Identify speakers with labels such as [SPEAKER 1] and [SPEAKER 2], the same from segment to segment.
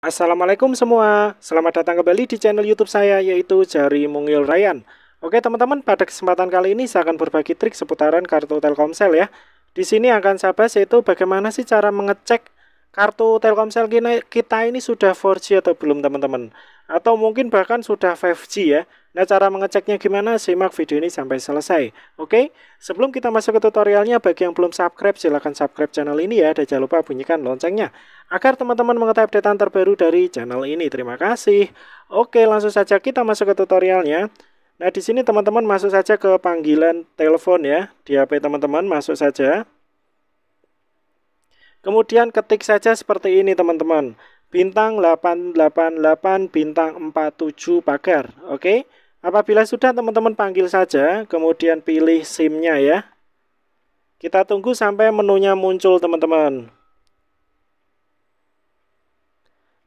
[SPEAKER 1] Assalamualaikum semua, selamat datang kembali di channel YouTube saya yaitu Jari Mungil Ryan. Oke teman-teman, pada kesempatan kali ini saya akan berbagi trik seputaran kartu Telkomsel ya. Di sini akan saya bahas yaitu bagaimana sih cara mengecek kartu Telkomsel kita ini sudah 4G atau belum teman-teman. Atau mungkin bahkan sudah 5G ya. Nah, cara mengeceknya gimana? Simak video ini sampai selesai. Oke, sebelum kita masuk ke tutorialnya, bagi yang belum subscribe, silahkan subscribe channel ini ya, dan jangan lupa bunyikan loncengnya, agar teman-teman mengetahui update terbaru dari channel ini. Terima kasih. Oke, langsung saja kita masuk ke tutorialnya. Nah, di sini teman-teman masuk saja ke panggilan telepon ya, di HP teman-teman, masuk saja. Kemudian ketik saja seperti ini teman-teman. Bintang 888 bintang 47 pagar, oke? Okay? Apabila sudah teman-teman panggil saja, kemudian pilih SIM-nya ya. Kita tunggu sampai menunya muncul teman-teman.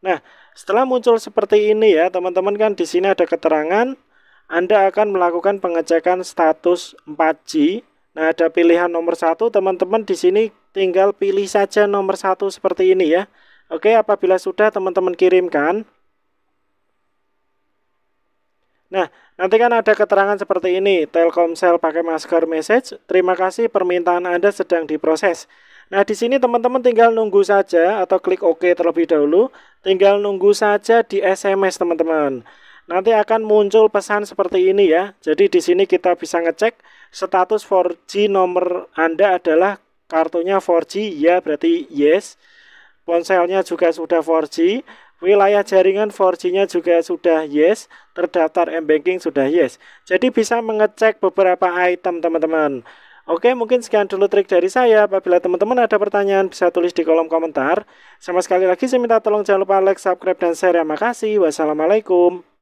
[SPEAKER 1] Nah, setelah muncul seperti ini ya, teman-teman kan di sini ada keterangan Anda akan melakukan pengecekan status 4G. Nah, ada pilihan nomor satu, teman-teman di sini tinggal pilih saja nomor satu seperti ini ya. Oke, apabila sudah teman-teman kirimkan, Nah, nanti kan ada keterangan seperti ini, Telkomsel pakai masker message, terima kasih permintaan Anda sedang diproses. Nah, di sini teman-teman tinggal nunggu saja atau klik OK terlebih dahulu, tinggal nunggu saja di SMS teman-teman. Nanti akan muncul pesan seperti ini ya. Jadi di sini kita bisa ngecek status 4G nomor Anda adalah kartunya 4G ya berarti yes. Ponselnya juga sudah 4G, Wilayah jaringan 4G-nya juga sudah yes, terdaftar m sudah yes. Jadi bisa mengecek beberapa item teman-teman. Oke, mungkin sekian dulu trik dari saya. Apabila teman-teman ada pertanyaan, bisa tulis di kolom komentar. Sama sekali lagi saya minta tolong jangan lupa like, subscribe, dan share. Terima ya. kasih. Wassalamualaikum.